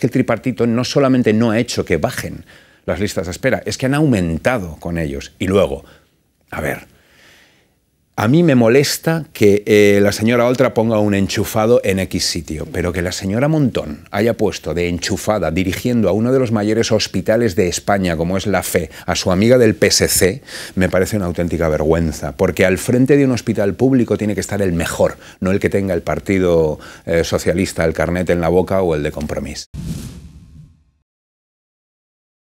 que el tripartito no solamente no ha hecho que bajen las listas de espera, es que han aumentado con ellos. Y luego, a ver, a mí me molesta que eh, la señora Oltra ponga un enchufado en X sitio, pero que la señora Montón haya puesto de enchufada dirigiendo a uno de los mayores hospitales de España, como es la FE, a su amiga del PSC, me parece una auténtica vergüenza, porque al frente de un hospital público tiene que estar el mejor, no el que tenga el Partido eh, Socialista, el carnet en la boca o el de compromiso.